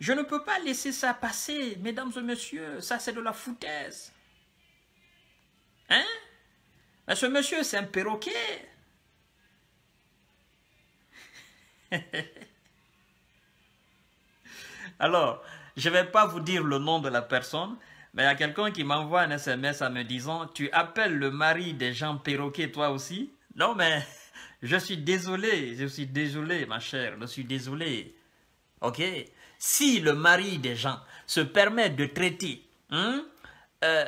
Je ne peux pas laisser ça passer, mesdames et messieurs, ça c'est de la foutaise. Hein Mais ce monsieur, c'est un perroquet. Alors, je ne vais pas vous dire le nom de la personne, mais il y a quelqu'un qui m'envoie un SMS en me disant « Tu appelles le mari des gens perroquets toi aussi ?» Non mais, je suis désolé, je suis désolé ma chère, je suis désolé. Ok si le mari des gens se permet de traiter hein, euh,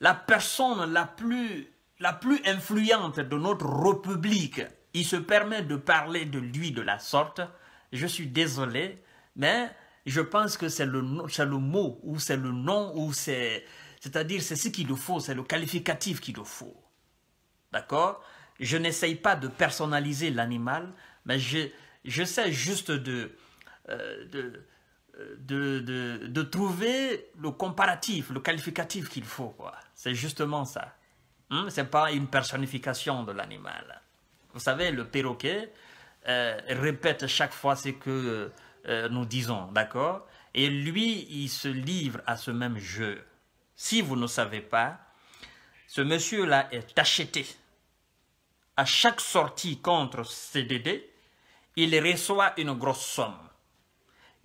la personne la plus, la plus influente de notre République, il se permet de parler de lui de la sorte, je suis désolé, mais je pense que c'est le, le mot ou c'est le nom ou c'est... C'est-à-dire, c'est ce qu'il faut, c'est le qualificatif qu'il faut. D'accord Je n'essaye pas de personnaliser l'animal, mais je, je sais juste de, euh, euh, de, de, de, trouver le comparatif, le qualificatif qu'il faut. C'est justement ça. Hmm? Ce n'est pas une personnification de l'animal. Vous savez, le perroquet euh, répète chaque fois ce que nous disons, d'accord Et lui, il se livre à ce même jeu. Si vous ne savez pas, ce monsieur-là est acheté. À chaque sortie contre CDD, il reçoit une grosse somme.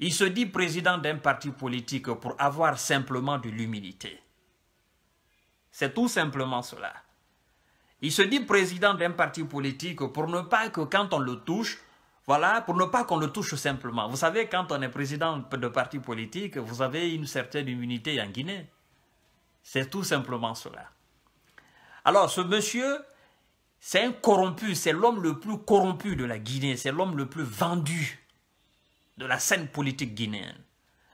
Il se dit président d'un parti politique pour avoir simplement de l'humilité. C'est tout simplement cela. Il se dit président d'un parti politique pour ne pas que quand on le touche, voilà, pour ne pas qu'on le touche simplement. Vous savez, quand on est président de parti politique, vous avez une certaine immunité en Guinée. C'est tout simplement cela. Alors, ce monsieur, c'est un corrompu, c'est l'homme le plus corrompu de la Guinée, c'est l'homme le plus vendu de la scène politique guinéenne.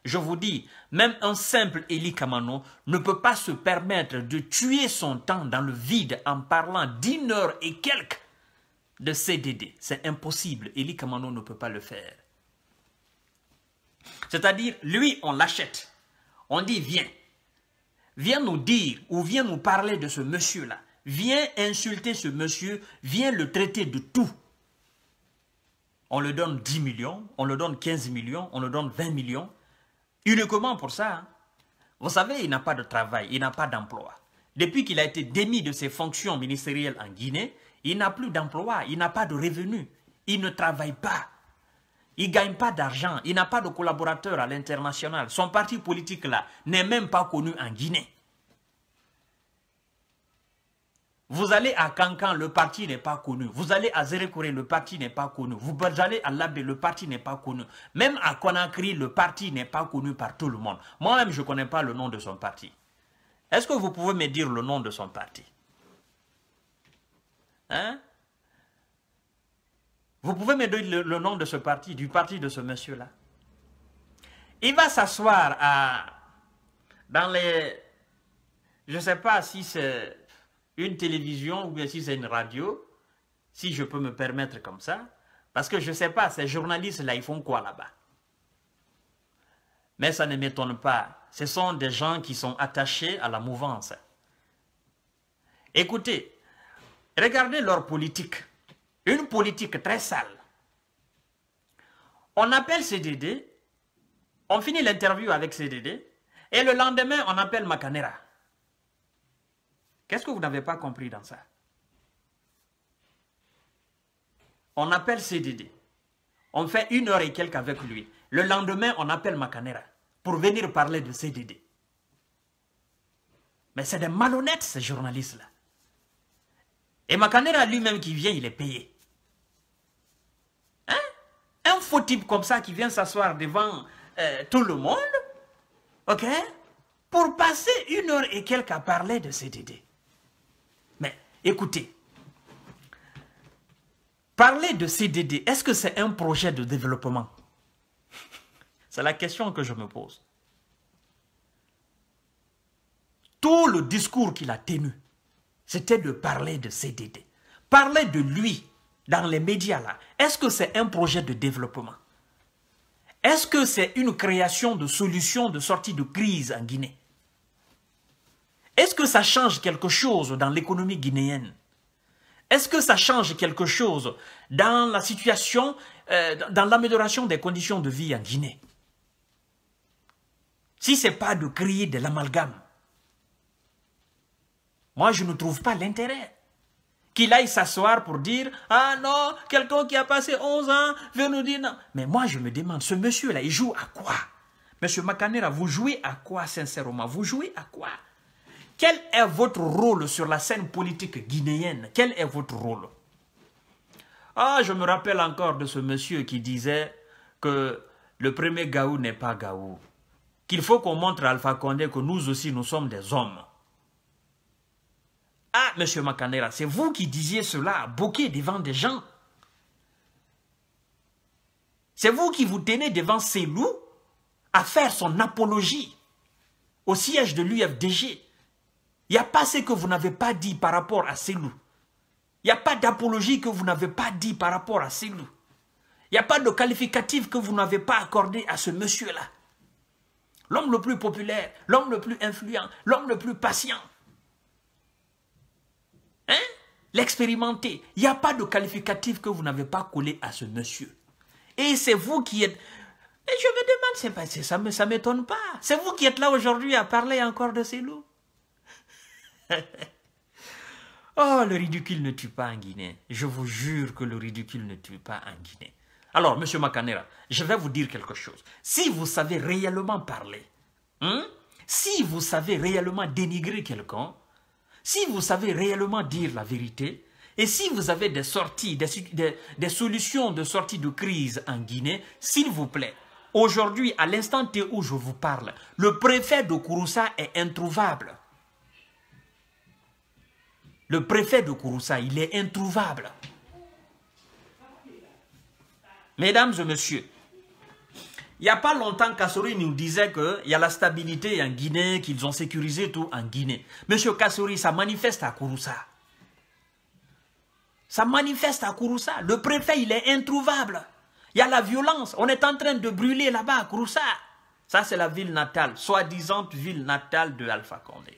Je vous dis, même un simple Élie Kamano ne peut pas se permettre de tuer son temps dans le vide en parlant d'une heure et quelques de CDD. C'est impossible. Elie Kamano ne peut pas le faire. C'est-à-dire, lui, on l'achète. On dit, viens. Viens nous dire ou viens nous parler de ce monsieur-là. Viens insulter ce monsieur. Viens le traiter de tout on le donne 10 millions, on le donne 15 millions, on le donne 20 millions, uniquement pour ça. Hein. Vous savez, il n'a pas de travail, il n'a pas d'emploi. Depuis qu'il a été démis de ses fonctions ministérielles en Guinée, il n'a plus d'emploi, il n'a pas de revenus, il ne travaille pas. Il ne gagne pas d'argent, il n'a pas de collaborateurs à l'international. Son parti politique là n'est même pas connu en Guinée. Vous allez à Cancan, le parti n'est pas connu. Vous allez à Zérékoré, le parti n'est pas connu. Vous allez à Labé, le parti n'est pas connu. Même à Conakry, le parti n'est pas connu par tout le monde. Moi-même, je ne connais pas le nom de son parti. Est-ce que vous pouvez me dire le nom de son parti Hein Vous pouvez me donner le, le nom de ce parti, du parti de ce monsieur-là Il va s'asseoir à... Dans les... Je ne sais pas si c'est une télévision ou bien si c'est une radio, si je peux me permettre comme ça, parce que je ne sais pas, ces journalistes-là, ils font quoi là-bas Mais ça ne m'étonne pas. Ce sont des gens qui sont attachés à la mouvance. Écoutez, regardez leur politique. Une politique très sale. On appelle CDD, on finit l'interview avec CDD, et le lendemain, on appelle Macanera. Qu'est-ce que vous n'avez pas compris dans ça On appelle CDD. On fait une heure et quelques avec lui. Le lendemain, on appelle Macanera pour venir parler de CDD. Mais c'est des malhonnêtes, ces journalistes-là. Et Macanera lui-même qui vient, il est payé. Hein Un faux type comme ça qui vient s'asseoir devant euh, tout le monde, ok Pour passer une heure et quelques à parler de CDD. Écoutez, parler de CDD, est-ce que c'est un projet de développement C'est la question que je me pose. Tout le discours qu'il a tenu, c'était de parler de CDD. Parler de lui dans les médias là, est-ce que c'est un projet de développement Est-ce que c'est une création de solutions de sortie de crise en Guinée est-ce que ça change quelque chose dans l'économie guinéenne Est-ce que ça change quelque chose dans la situation, euh, dans l'amélioration des conditions de vie en Guinée Si ce n'est pas de créer de l'amalgame, moi je ne trouve pas l'intérêt qu'il aille s'asseoir pour dire « Ah non, quelqu'un qui a passé 11 ans veut nous dire non. » Mais moi, je me demande, ce monsieur-là, il joue à quoi Monsieur Makanera, vous jouez à quoi, sincèrement Vous jouez à quoi quel est votre rôle sur la scène politique guinéenne Quel est votre rôle Ah, je me rappelle encore de ce monsieur qui disait que le premier Gaou n'est pas Gaou. Qu'il faut qu'on montre à Alpha Condé que nous aussi, nous sommes des hommes. Ah, monsieur Makanera, c'est vous qui disiez cela à Bokeh devant des gens. C'est vous qui vous tenez devant ces loups à faire son apologie au siège de l'UFDG. Il n'y a pas ce que vous n'avez pas dit par rapport à ces loups. Il n'y a pas d'apologie que vous n'avez pas dit par rapport à ces loups. Il n'y a pas de qualificatif que vous n'avez pas accordé à ce monsieur-là. L'homme le plus populaire, l'homme le plus influent, l'homme le plus patient. Hein? L'expérimenté. Il n'y a pas de qualificatif que vous n'avez pas collé à ce monsieur. Et c'est vous qui êtes... Et je me demande, ça ne ça m'étonne pas. C'est vous qui êtes là aujourd'hui à parler encore de ces loups. oh, le ridicule ne tue pas en Guinée. Je vous jure que le ridicule ne tue pas en Guinée. Alors, Monsieur Macanera, je vais vous dire quelque chose. Si vous savez réellement parler, hein, si vous savez réellement dénigrer quelqu'un, si vous savez réellement dire la vérité, et si vous avez des sorties, des, solutions de sortie de crise en Guinée, s'il vous plaît, aujourd'hui, à l'instant où je vous parle, le préfet de Kouroussa est introuvable. Le préfet de Kouroussa, il est introuvable. Mesdames et messieurs, il n'y a pas longtemps, Kassori nous disait qu'il y a la stabilité en Guinée, qu'ils ont sécurisé tout en Guinée. Monsieur Kassori, ça manifeste à Kouroussa. Ça manifeste à Kouroussa. Le préfet, il est introuvable. Il y a la violence. On est en train de brûler là-bas à Kouroussa. Ça, c'est la ville natale, soi-disant ville natale de Alpha Condé.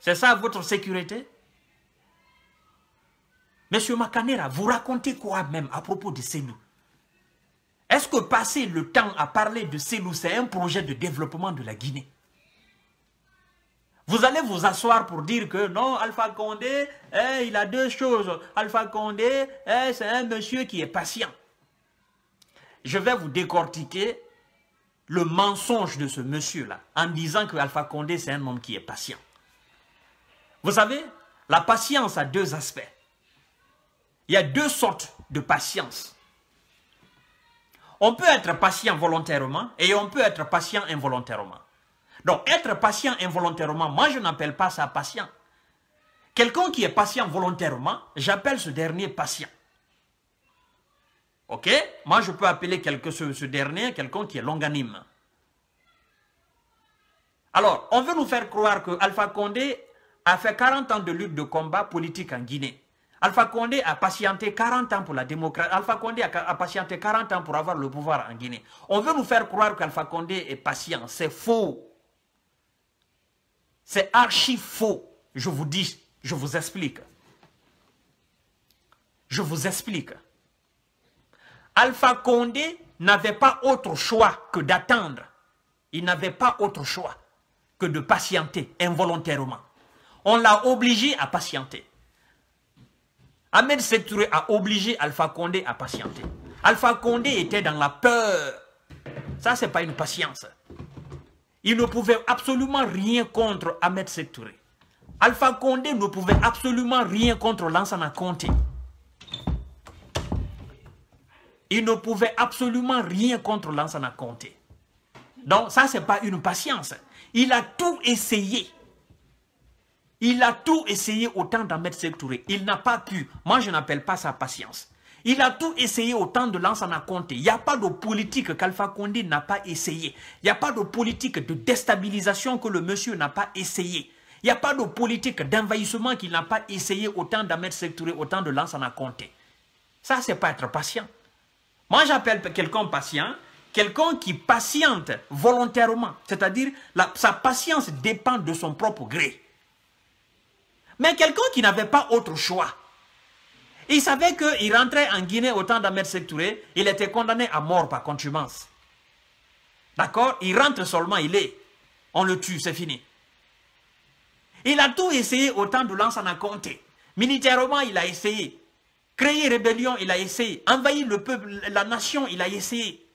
C'est ça votre sécurité Monsieur Makanera, vous racontez quoi même à propos de Célou Est-ce que passer le temps à parler de Célou, c'est un projet de développement de la Guinée vous allez vous asseoir pour dire que non, Alpha Condé, hein, il a deux choses. Alpha Condé, hein, c'est un monsieur qui est patient. Je vais vous décortiquer le mensonge de ce monsieur-là en disant que Alpha Condé, c'est un homme qui est patient. Vous savez, la patience a deux aspects. Il y a deux sortes de patience. On peut être patient volontairement et on peut être patient involontairement. Donc, être patient involontairement, moi, je n'appelle pas ça patient. Quelqu'un qui est patient volontairement, j'appelle ce dernier patient. Ok Moi, je peux appeler ce, ce dernier quelqu'un qui est longanime. Alors, on veut nous faire croire que Alpha Condé a fait 40 ans de lutte de combat politique en Guinée. Alpha Condé a patienté 40 ans pour la démocratie. Alpha Condé a, patienté 40 ans pour avoir le pouvoir en Guinée. On veut nous faire croire qu'Alpha Condé est patient. C'est faux. C'est archi faux. Je vous dis, je vous explique. Je vous explique. Alpha Condé n'avait pas autre choix que d'attendre. Il n'avait pas autre choix que de patienter involontairement on l'a obligé à patienter. Ahmed Touré a obligé Alpha Condé à patienter. Alpha Condé était dans la peur. Ça, n'est pas une patience. Il ne pouvait absolument rien contre Ahmed Setouré Alpha Condé ne pouvait absolument rien contre Lansana Conté. Il ne pouvait absolument rien contre Lansana Conté. Donc ça, n'est pas une patience. Il a tout essayé. Il a tout essayé autant mettre secteuré. Il n'a pas pu. Moi, je n'appelle pas sa patience. Il a tout essayé autant de a compté. Il n'y a pas de politique qu'Alpha Condé n'a pas essayé. Il n'y a pas de politique de déstabilisation que le monsieur n'a pas essayé. Il n'y a pas de politique d'envahissement qu'il n'a pas essayé autant d'Ahmed Touré, autant de a compté. Ça, n'est pas être patient. Moi, j'appelle quelqu'un patient, quelqu'un qui patiente volontairement. C'est-à-dire, sa patience dépend de son propre gré. Mais quelqu'un qui n'avait pas autre choix. Il savait qu'il rentrait en Guinée au temps d'Amer Il était condamné à mort par contumance. D'accord Il rentre seulement, il est. On le tue, c'est fini. Il a tout essayé au temps de un Conté. Militairement, il a essayé. Créer rébellion, il a essayé. Envahir le peuple, la nation, il a essayé.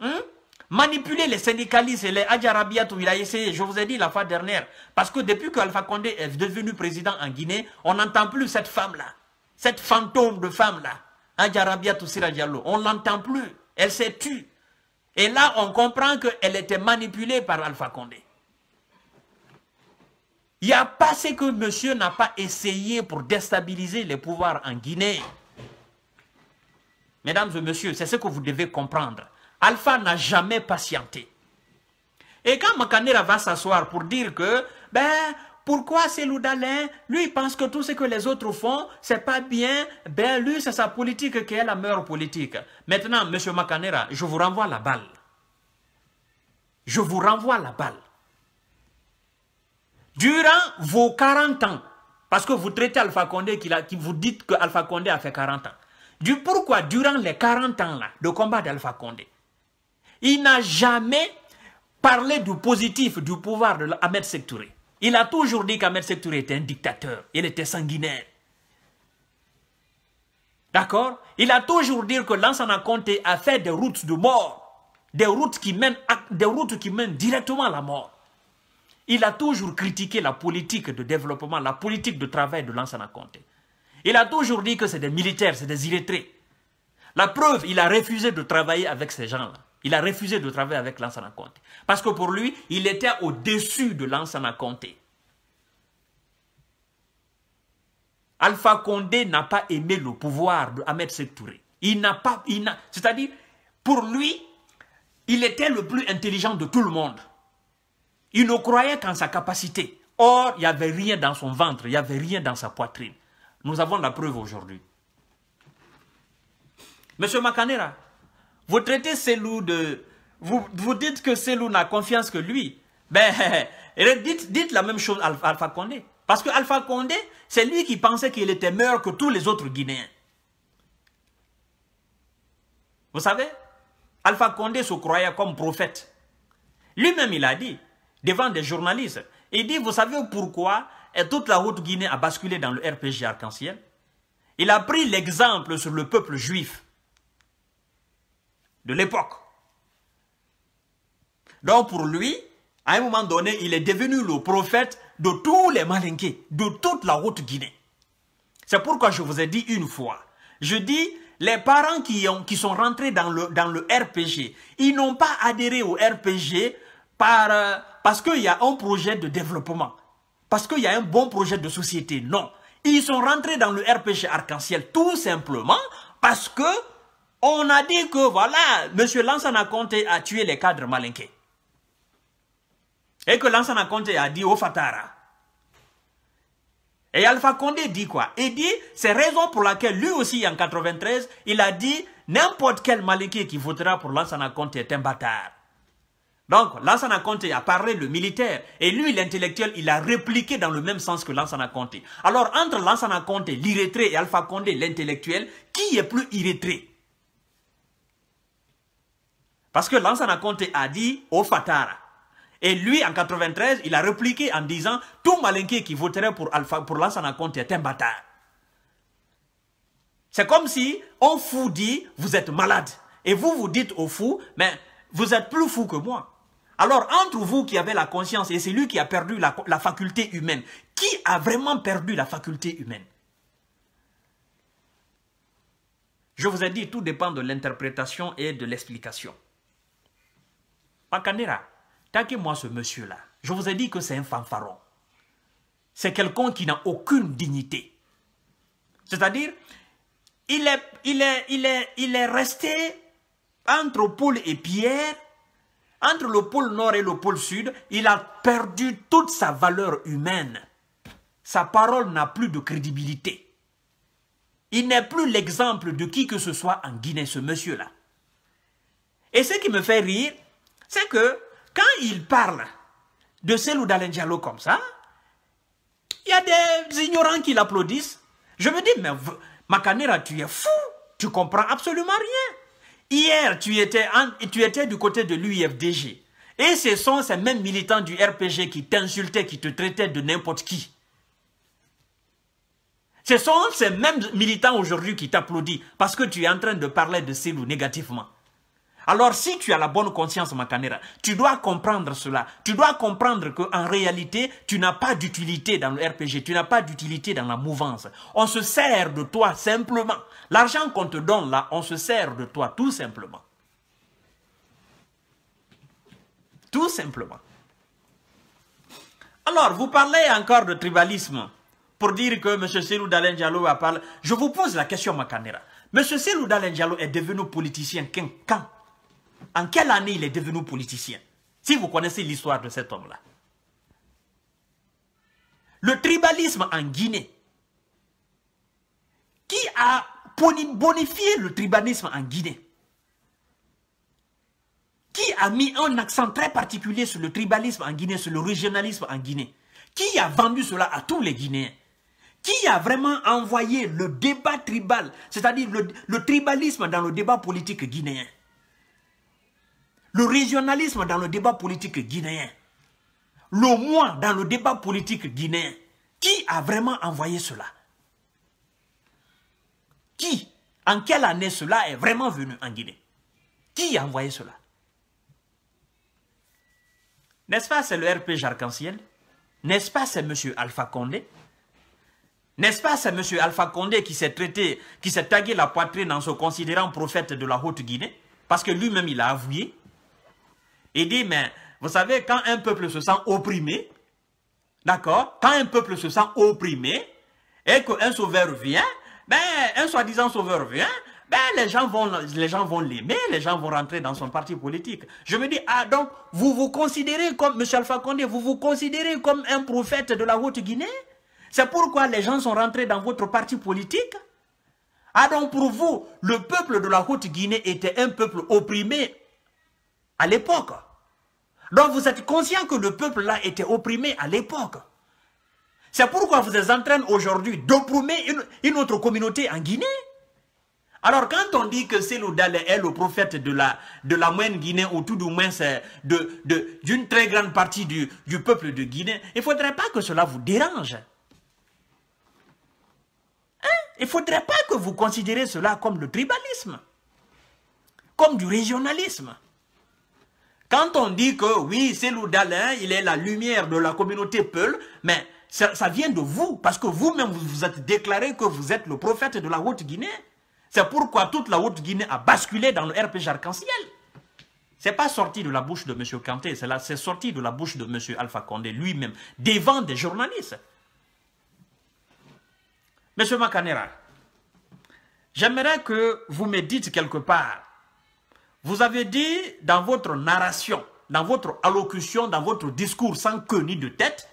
Hein? Manipuler les syndicalistes et les Adjara où il a essayé, je vous ai dit la fois dernière, parce que depuis Alpha Condé est devenu président en Guinée, on n'entend plus cette femme-là, cette fantôme de femme-là, Adjarabiatou Sirajalo Diallo, on n'entend plus, elle s'est tue. Et là, on comprend qu'elle était manipulée par Alpha Condé. Il n'y a pas ce que monsieur n'a pas essayé pour déstabiliser les pouvoirs en Guinée. Mesdames et messieurs, c'est ce que vous devez comprendre. Alpha n'a jamais patienté. Et quand Makanera va s'asseoir pour dire que, ben, pourquoi c'est Loudalin Lui, il pense que tout ce que les autres font, c'est pas bien. Ben, lui, c'est sa politique qui est la meilleure politique. Maintenant, M. Makanera, je vous renvoie la balle. Je vous renvoie la balle. Durant vos 40 ans, parce que vous traitez Alpha Condé, qui, vous dites que Alpha Condé a fait 40 ans. Du pourquoi, durant les 40 ans là, de combat d'Alpha Condé, il n'a jamais parlé du positif du pouvoir de Ahmed Sektouré. Il a toujours dit qu'Ahmed Sektouré était un dictateur. Il était sanguinaire. D'accord Il a toujours dit que Lansana Conté a fait des routes de mort. Des routes, qui mènent des routes qui mènent directement à la mort. Il a toujours critiqué la politique de développement, la politique de travail de Lansana Conté. Il a toujours dit que c'est des militaires, c'est des illettrés. La preuve, il a refusé de travailler avec ces gens-là. Il a refusé de travailler avec Lansana Conté. Parce que pour lui, il était au-dessus de Lansana Conté. Alpha Condé n'a pas aimé le pouvoir de Ahmed Touré. Il n'a pas... C'est-à-dire, pour lui, il était le plus intelligent de tout le monde. Il ne croyait qu'en sa capacité. Or, il n'y avait rien dans son ventre, il n'y avait rien dans sa poitrine. Nous avons la preuve aujourd'hui. Monsieur Macanera, vous traitez Selou de... Vous, vous dites que Selou n'a confiance que lui. Ben, dites, dites la même chose à Alpha Condé. Parce que Alpha Condé, c'est lui qui pensait qu'il était meilleur que tous les autres Guinéens. Vous savez, Alpha Condé se croyait comme prophète. Lui-même, il a dit, devant des journalistes, il dit, vous savez pourquoi toute la haute Guinée a basculé dans le RPG arc-en-ciel Il a pris l'exemple sur le peuple juif de l'époque. Donc pour lui, à un moment donné, il est devenu le prophète de tous les Malinqués, de toute la route guinée C'est pourquoi je vous ai dit une fois, je dis, les parents qui, ont, qui sont rentrés dans le, dans le RPG, ils n'ont pas adhéré au RPG par, euh, parce qu'il y a un projet de développement, parce qu'il y a un bon projet de société. Non, ils sont rentrés dans le RPG arc-en-ciel tout simplement parce que on a dit que voilà, M. Lansana Conte a tué les cadres malinqués. Et que Lansana Conte a dit au Fatara. Et Alpha Condé dit quoi Il dit, c'est raison pour laquelle lui aussi en 93, il a dit n'importe quel malinqué qui votera pour Lansana Conte est un bâtard. Donc, Lansana Conte a parlé le militaire et lui, l'intellectuel, il a répliqué dans le même sens que Lansana Conte. Alors, entre Lansana Conte, l'irrétré, et Alpha Condé, l'intellectuel, qui est plus irrétré parce que Lansana Conte a dit au Fatara. Et lui, en 93, il a répliqué en disant Tout malinqué qui voterait pour, Alpha, pour Lansana Conte est un bâtard. C'est comme si on fou dit Vous êtes malade. Et vous, vous dites au fou Mais vous êtes plus fou que moi. Alors, entre vous qui avez la conscience et celui qui a perdu la faculté humaine, qui a vraiment perdu la faculté humaine Je vous ai dit, tout dépend de l'interprétation et de l'explication tant taquez-moi ce monsieur-là. Je vous ai dit que c'est un fanfaron. C'est quelqu'un qui n'a aucune dignité. C'est-à-dire, il est, il, est, il, est, il est resté entre poule et Pierre, entre le pôle Nord et le pôle Sud. Il a perdu toute sa valeur humaine. Sa parole n'a plus de crédibilité. Il n'est plus l'exemple de qui que ce soit en Guinée, ce monsieur-là. Et ce qui me fait rire, c'est que quand il parle de Selou Diallo comme ça, il y a des ignorants qui l'applaudissent. Je me dis, mais Makanera, tu es fou, tu comprends absolument rien. Hier, tu étais, et tu étais du côté de l'UIFDG. Et ce sont ces mêmes militants du RPG qui t'insultaient, qui te traitaient de n'importe qui. Ce sont ces mêmes militants aujourd'hui qui t'applaudissent parce que tu es en train de parler de Selou négativement. Alors si tu as la bonne conscience, Makanera, tu dois comprendre cela. Tu dois comprendre qu'en réalité, tu n'as pas d'utilité dans le RPG, tu n'as pas d'utilité dans la mouvance. On se sert de toi simplement. L'argent qu'on te donne là, on se sert de toi tout simplement. Tout simplement. Alors, vous parlez encore de tribalisme pour dire que M. Selou Dalen va parler. Je vous pose la question, Makanera. M. Selou Dalen est devenu politicien quand en quelle année il est devenu politicien Si vous connaissez l'histoire de cet homme-là. Le tribalisme en Guinée. Qui a bonifié le tribalisme en Guinée Qui a mis un accent très particulier sur le tribalisme en Guinée, sur le régionalisme en Guinée Qui a vendu cela à tous les Guinéens qui a vraiment envoyé le débat tribal, c'est-à-dire le, le tribalisme dans le débat politique guinéen le régionalisme dans le débat politique guinéen. Le moi dans le débat politique guinéen. Qui a vraiment envoyé cela Qui En quelle année cela est vraiment venu en Guinée Qui a envoyé cela N'est-ce pas, c'est le RP Jarc-en-Ciel N'est-ce pas, c'est M. Alpha Condé N'est-ce pas, c'est M. Alpha Condé qui s'est traité, qui s'est tagué la poitrine en se considérant prophète de la Haute-Guinée Parce que lui-même, il a avoué il dit, mais vous savez, quand un peuple se sent opprimé, d'accord Quand un peuple se sent opprimé et qu'un sauveur vient, ben, un soi-disant sauveur vient, ben, les gens vont les gens vont l'aimer, les gens vont rentrer dans son parti politique. Je me dis, ah, donc, vous vous considérez comme, M. Alpha vous vous considérez comme un prophète de la Haute-Guinée C'est pourquoi les gens sont rentrés dans votre parti politique Ah, donc, pour vous, le peuple de la Haute-Guinée était un peuple opprimé à l'époque donc vous êtes conscient que le peuple là était opprimé à l'époque. C'est pourquoi vous êtes en train aujourd'hui d'opprimer une, autre communauté en Guinée. Alors quand on dit que c'est est le prophète de la, de la Guinée, ou tout du moins c'est d'une de, très grande partie du, du peuple de Guinée, il ne faudrait pas que cela vous dérange. Hein? Il ne faudrait pas que vous considérez cela comme le tribalisme, comme du régionalisme. Quand on dit que oui, c'est l'Oudalin, il est la lumière de la communauté Peul, mais ça, vient de vous, parce que vous-même, vous vous êtes déclaré que vous êtes le prophète de la Haute-Guinée. C'est pourquoi toute la Haute-Guinée a basculé dans le RPG arc-en-ciel. C'est pas sorti de la bouche de M. Kanté, c'est sorti de la bouche de M. Alpha Condé lui-même, devant des journalistes. M. Macanera, j'aimerais que vous me dites quelque part vous avez dit dans votre narration, dans votre allocution, dans votre discours sans queue ni de tête,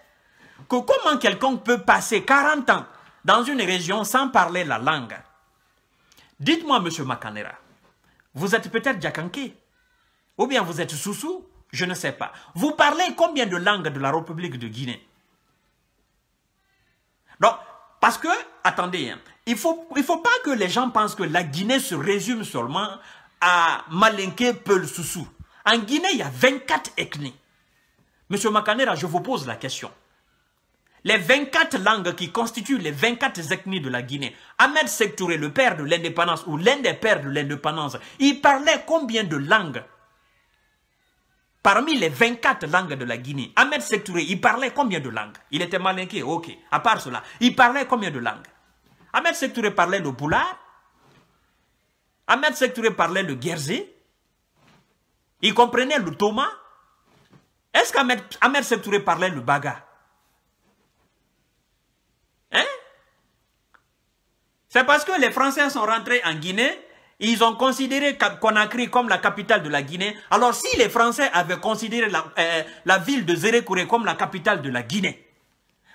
que comment quelqu'un peut passer 40 ans dans une région sans parler la langue. Dites-moi, M. Makanera, vous êtes peut-être Djakanké, ou bien vous êtes Soussou, je ne sais pas. Vous parlez combien de langues de la République de Guinée Donc, parce que, attendez, hein, il ne faut, il faut pas que les gens pensent que la Guinée se résume seulement à Malinke Sousou. En Guinée, il y a 24 ethnies. Monsieur Makanera, je vous pose la question. Les 24 langues qui constituent les 24 ethnies de la Guinée, Ahmed Sektouré, le père de l'indépendance ou l'un des pères de l'indépendance, il parlait combien de langues Parmi les 24 langues de la Guinée, Ahmed Sektouré, il parlait combien de langues Il était malinqué, ok. À part cela, il parlait combien de langues Ahmed Sektouré parlait le boulard, Ahmed Sektouré parlait le Guerzé. Il comprenait le Thomas. Est-ce qu'Ahmed Sektouré parlait le Baga Hein C'est parce que les Français sont rentrés en Guinée. Ils ont considéré Conakry comme la capitale de la Guinée. Alors si les Français avaient considéré la, euh, ville de Zérékouré comme la capitale de la Guinée,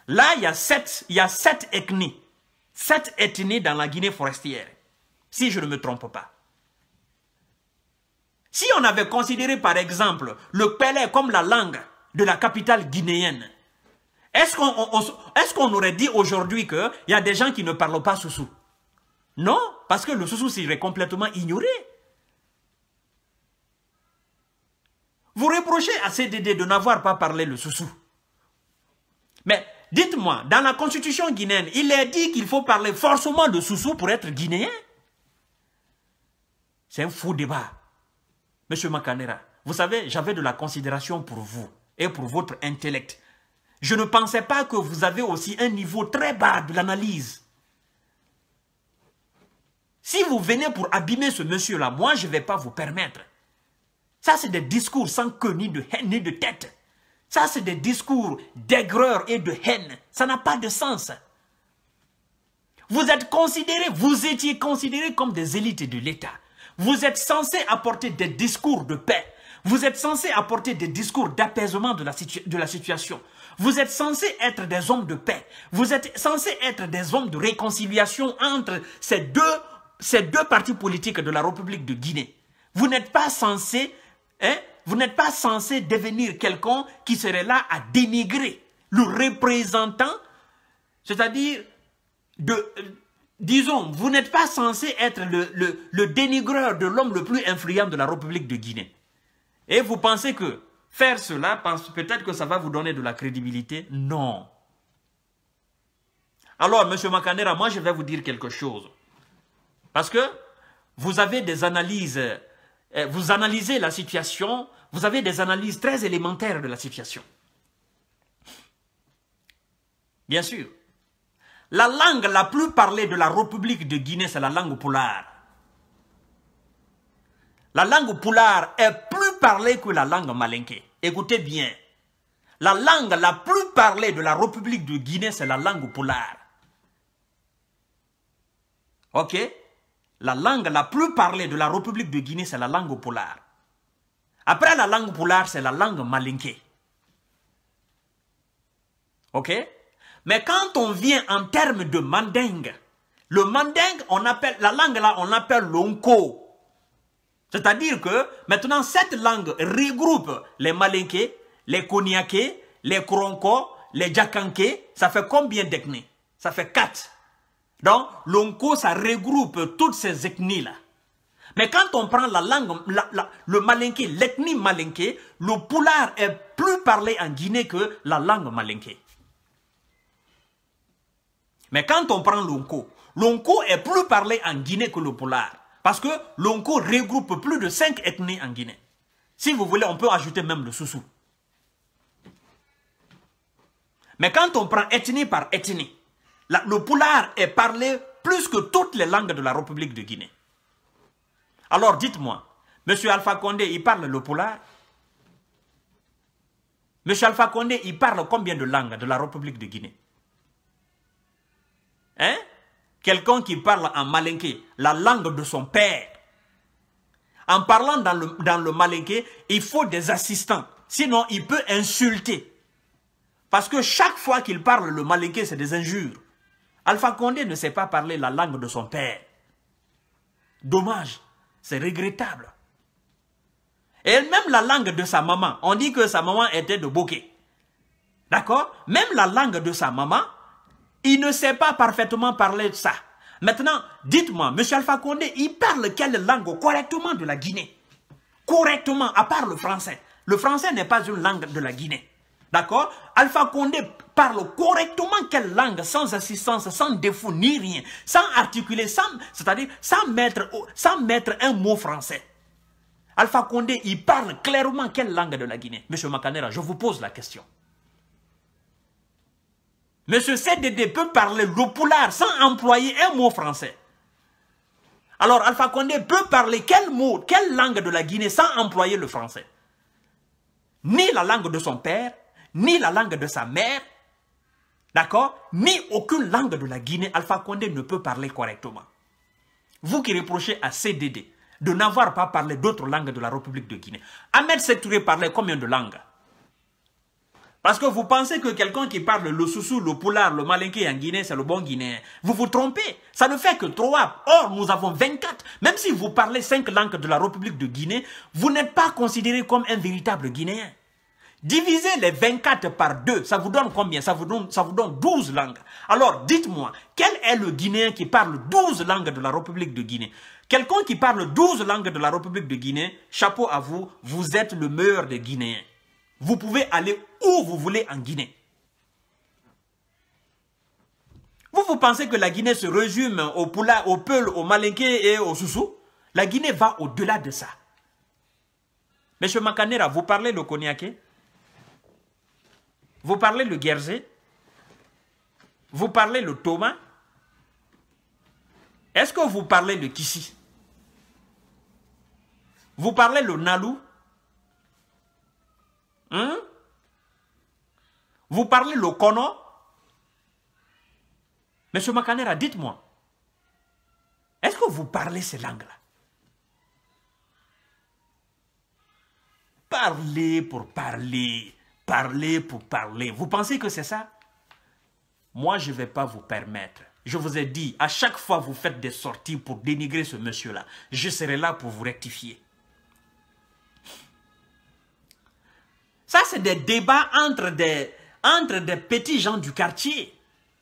là, il y a sept, il y a sept ethnies. Sept ethnies dans la Guinée forestière si je ne me trompe pas. Si on avait considéré par exemple le pélé comme la langue de la capitale guinéenne, est-ce qu'on est aurait dit aujourd'hui qu'il y a des gens qui ne parlent pas Soussou Non, parce que le Soussou serait complètement ignoré. Vous reprochez à CDD de n'avoir pas parlé le Soussou. Mais dites-moi, dans la constitution guinéenne, il est dit qu'il faut parler forcément de Soussou pour être guinéen c'est un faux débat. Monsieur Makanera, vous savez, j'avais de la considération pour vous et pour votre intellect. Je ne pensais pas que vous avez aussi un niveau très bas de l'analyse. Si vous venez pour abîmer ce monsieur-là, moi, je ne vais pas vous permettre. Ça, c'est des discours sans queue ni de haine ni de tête. Ça, c'est des discours d'aigreur et de haine. Ça n'a pas de sens. Vous êtes considérés, vous étiez considérés comme des élites de l'État. Vous êtes censé apporter des discours de paix. Vous êtes censé apporter des discours d'apaisement de, la situation. Vous êtes censé être des hommes de paix. Vous êtes censé être des hommes de réconciliation entre ces deux, ces partis politiques de la République de Guinée. Vous n'êtes pas censé, hein, vous n'êtes pas censé devenir quelqu'un qui serait là à dénigrer le représentant, c'est-à-dire de, disons, vous n'êtes pas censé être le, dénigreur de l'homme le plus influent de la République de Guinée. Et vous pensez que faire cela, peut-être que ça va vous donner de la crédibilité Non. Alors, M. Makanera, moi, je vais vous dire quelque chose. Parce que vous avez des analyses, eh, vous analysez la situation, vous avez des analyses très élémentaires de la situation. Bien sûr. La langue la plus parlée de la République de Guinée, c'est la langue polaire. La langue polaire est plus parlée que la langue malinquée. Écoutez bien. La langue la plus parlée de la République de Guinée, c'est la langue polaire. Ok La langue la plus parlée de la République de Guinée, c'est la langue polaire. Après la langue polaire, c'est la langue malinquée. Ok mais quand on vient en termes de mandingue, le mandingue, on appelle, la langue là, on appelle l'onko. C'est-à-dire que maintenant, cette langue regroupe les malinqués, les koniakés, les kronko, les jakankés. Ça fait combien d'ethnies Ça fait quatre. Donc, l'onko, ça regroupe toutes ces ethnies-là. Mais quand on prend la langue, le malinké, l'ethnie malinké, le poulard est plus parlé en Guinée que la langue malinké. Mais quand on prend l'onko, l'onko est plus parlé en Guinée que le polar. Parce que l'onko regroupe plus de cinq ethnies en Guinée. Si vous voulez, on peut ajouter même le soussou. Mais quand on prend ethnie par ethnie, le polar est parlé plus que toutes les langues de la République de Guinée. Alors dites-moi, M. Alpha Condé, il parle le polar M. Alpha Condé, il parle combien de langues de la République de Guinée Hein? Quelqu'un qui parle en malinqué, la langue de son père. En parlant dans le, dans il faut des assistants. Sinon, il peut insulter. Parce que chaque fois qu'il parle le malinqué, c'est des injures. Alpha Condé ne sait pas parler la langue de son père. Dommage. C'est regrettable. Et même la langue de sa maman. On dit que sa maman était de Boké. D'accord Même la langue de sa maman, il ne sait pas parfaitement parler de ça. Maintenant, dites-moi, M. Alpha Condé, il parle quelle langue correctement de la Guinée Correctement, à part le français. Le français n'est pas une langue de la Guinée. D'accord Alpha Condé parle correctement quelle langue, sans assistance, sans défaut, ni rien, sans articuler, sans, c'est-à-dire sans mettre, sans mettre un mot français. Alpha Condé, il parle clairement quelle langue de la Guinée Monsieur Makanera, je vous pose la question. Monsieur CDD peut parler le poulard sans employer un mot français. Alors Alpha Condé peut parler quel mot, quelle langue de la Guinée sans employer le français. Ni la langue de son père, ni la langue de sa mère, d'accord Ni aucune langue de la Guinée, Alpha Condé ne peut parler correctement. Vous qui reprochez à CDD de n'avoir pas parlé d'autres langues de la République de Guinée, Ahmed Setouré parlait combien de langues parce que vous pensez que quelqu'un qui parle le soussou, le poulard, le malinqué en Guinée, c'est le bon Guinéen. Vous vous trompez. Ça ne fait que trois. Or, nous avons 24. Même si vous parlez cinq langues de la République de Guinée, vous n'êtes pas considéré comme un véritable Guinéen. Divisez les 24 par 2, ça vous donne combien ça vous donne, ça vous donne 12 langues. Alors, dites-moi, quel est le Guinéen qui parle 12 langues de la République de Guinée Quelqu'un qui parle 12 langues de la République de Guinée, chapeau à vous, vous êtes le meilleur des Guinéens. Vous pouvez aller où vous voulez en Guinée. Vous, vous pensez que la Guinée se résume au Poula, au Peul, au Malinké et au Soussou La Guinée va au-delà de ça. Monsieur Makanera, vous parlez le Konyaké Vous parlez le Guerzé Vous parlez le Thomas Est-ce que vous parlez le Kissi Vous parlez le Nalou Hmm? Vous parlez le cono, Monsieur Makanera, dites-moi. Est-ce que vous parlez ces langues-là Parler pour parler, parler pour parler. Vous pensez que c'est ça Moi, je ne vais pas vous permettre. Je vous ai dit, à chaque fois vous faites des sorties pour dénigrer ce monsieur-là, je serai là pour vous rectifier. Ça, c'est des débats entre des, entre des petits gens du quartier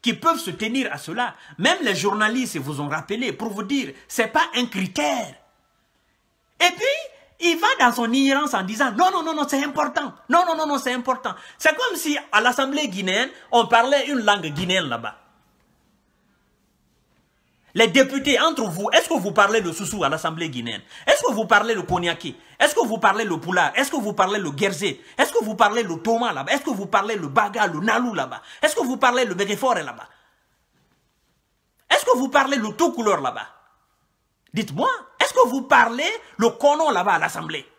qui peuvent se tenir à cela. Même les journalistes vous ont rappelé pour vous dire, ce n'est pas un critère. Et puis, il va dans son ignorance en disant, non, non, non, non, c'est important. Non, non, non, non, c'est important. C'est comme si à l'Assemblée guinéenne, on parlait une langue guinéenne là-bas. Les députés, entre vous, est-ce que vous parlez le Soussou à l'Assemblée guinéenne Est-ce que vous parlez le Konyaki Est-ce que vous parlez le Poula Est-ce que vous parlez le Guerzé Est-ce que vous parlez le Thomas là-bas Est-ce que vous parlez le Baga, le Nalou là-bas Est-ce que vous parlez le Bédéfort là-bas Est-ce que vous parlez le tout couleur là-bas Dites-moi, est-ce que vous parlez le Konon là-bas à l'Assemblée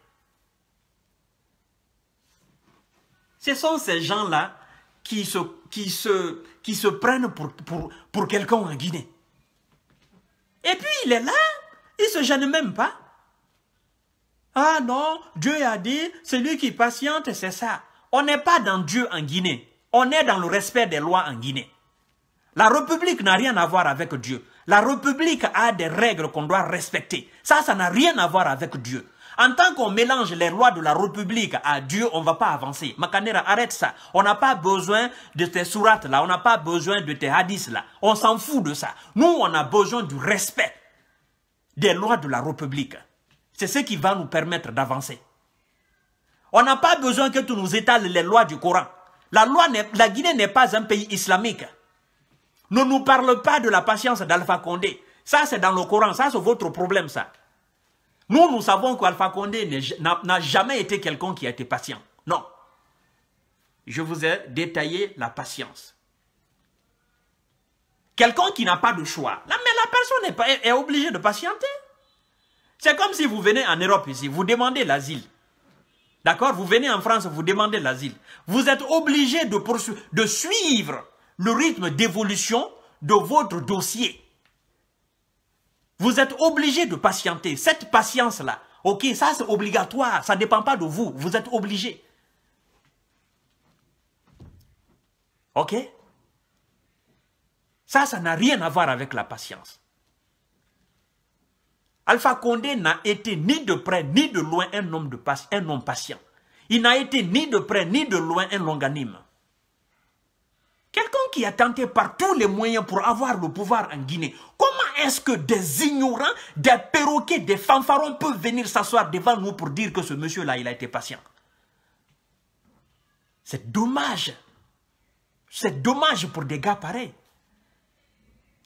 Ce sont ces gens-là qui se, qui, se, qui se prennent pour, pour, pour quelqu'un en Guinée. Et puis il est là, il se gêne même pas. Ah non, Dieu a dit, celui qui patiente, c'est ça. On n'est pas dans Dieu en Guinée, on est dans le respect des lois en Guinée. La République n'a rien à voir avec Dieu. La République a des règles qu'on doit respecter. Ça, ça n'a rien à voir avec Dieu. En tant qu'on mélange les lois de la République à Dieu, on ne va pas avancer. Makanera, arrête ça. On n'a pas besoin de tes sourates là, on n'a pas besoin de tes hadiths là. On s'en fout de ça. Nous, on a besoin du respect des lois de la République. C'est ce qui va nous permettre d'avancer. On n'a pas besoin que tu nous étales les lois du Coran. La, loi la Guinée n'est pas un pays islamique. Ne nous parle pas de la patience d'Alpha Condé. Ça, c'est dans le Coran. Ça, c'est votre problème, ça. Nous, nous savons qu'Alpha Condé n'a jamais été quelqu'un qui a été patient. Non. Je vous ai détaillé la patience. Quelqu'un qui n'a pas de choix. mais la personne est, pas, est, obligée de patienter. C'est comme si vous venez en Europe ici, vous demandez l'asile. D'accord Vous venez en France, vous demandez l'asile. Vous êtes obligé de, de suivre le rythme d'évolution de votre dossier. Vous êtes obligé de patienter. Cette patience-là, ok, ça c'est obligatoire. Ça ne dépend pas de vous. Vous êtes obligé. Ok Ça, ça n'a rien à voir avec la patience. Alpha Condé n'a été ni de près ni de loin un homme, de, un homme patient. Il n'a été ni de près ni de loin un longanime. Quelqu'un qui a tenté par tous les moyens pour avoir le pouvoir en Guinée, comment est-ce que des ignorants, des perroquets, des fanfarons peuvent venir s'asseoir devant nous pour dire que ce monsieur-là, il a été patient C'est dommage. C'est dommage pour des gars pareils.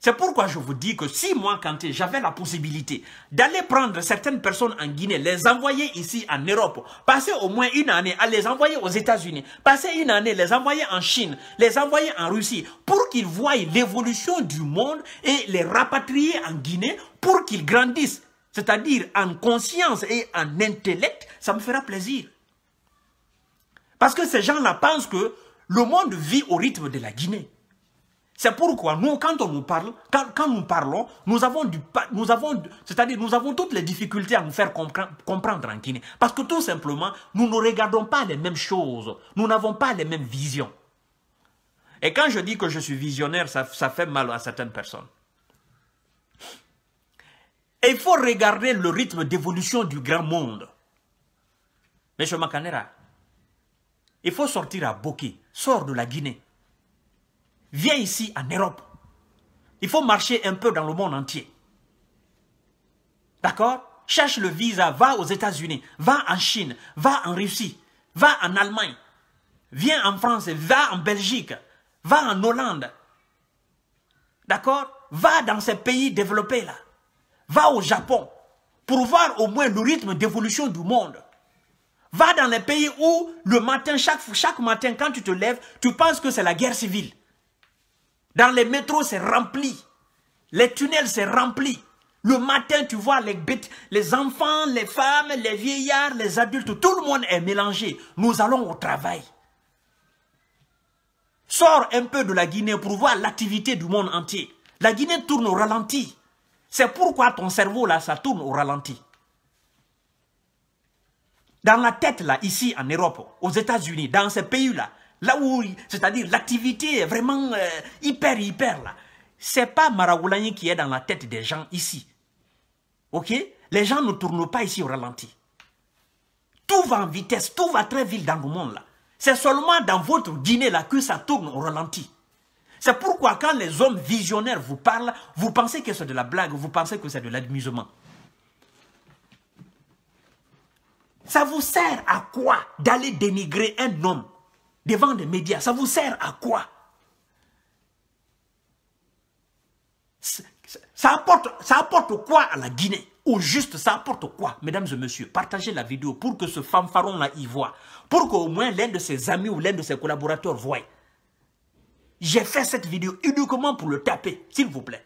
C'est pourquoi je vous dis que si moi, quand j'avais la possibilité d'aller prendre certaines personnes en Guinée, les envoyer ici en Europe, passer au moins une année à les envoyer aux États-Unis, passer une année, les envoyer en Chine, les envoyer en Russie, pour qu'ils voient l'évolution du monde et les rapatrier en Guinée pour qu'ils grandissent, c'est-à-dire en conscience et en intellect, ça me fera plaisir. Parce que ces gens-là pensent que le monde vit au rythme de la Guinée. C'est pourquoi nous, quand on nous parle, quand, nous parlons, nous avons du, nous avons, c'est-à-dire nous avons toutes les difficultés à nous faire comprendre en Guinée. Parce que tout simplement, nous ne regardons pas les mêmes choses. Nous n'avons pas les mêmes visions. Et quand je dis que je suis visionnaire, ça, fait mal à certaines personnes. Et il faut regarder le rythme d'évolution du grand monde. Monsieur Makanera, il faut sortir à Boké, sort de la Guinée. Viens ici en Europe. Il faut marcher un peu dans le monde entier. D'accord Cherche le visa, va aux États-Unis, va en Chine, va en Russie, va en Allemagne, viens en France, va en Belgique, va en Hollande. D'accord Va dans ces pays développés là. Va au Japon pour voir au moins le rythme d'évolution du monde. Va dans les pays où le matin, chaque, chaque matin, quand tu te lèves, tu penses que c'est la guerre civile. Dans les métros, c'est rempli. Les tunnels, c'est rempli. Le matin, tu vois les bêtes, les enfants, les femmes, les vieillards, les adultes, tout le monde est mélangé. Nous allons au travail. Sors un peu de la Guinée pour voir l'activité du monde entier. La Guinée tourne au ralenti. C'est pourquoi ton cerveau, là, ça tourne au ralenti. Dans la tête, là, ici, en Europe, aux États-Unis, dans ces pays-là, là où, c'est-à-dire l'activité est vraiment euh, hyper, hyper là. C'est pas Maragoulani qui est dans la tête des gens ici. Ok Les gens ne tournent pas ici au ralenti. Tout va en vitesse, tout va très vite dans le monde là. C'est seulement dans votre dîner là que ça tourne au ralenti. C'est pourquoi quand les hommes visionnaires vous parlent, vous pensez que c'est de la blague, vous pensez que c'est de l'amusement. Ça vous sert à quoi d'aller dénigrer un homme devant des médias, ça vous sert à quoi ça, apporte, quoi à la Guinée Ou juste, ça apporte quoi Mesdames et messieurs, partagez la vidéo pour que ce fanfaron-là y voit. Pour qu'au moins l'un de ses amis ou l'un de ses collaborateurs voie. J'ai fait cette vidéo uniquement pour le taper, s'il vous plaît.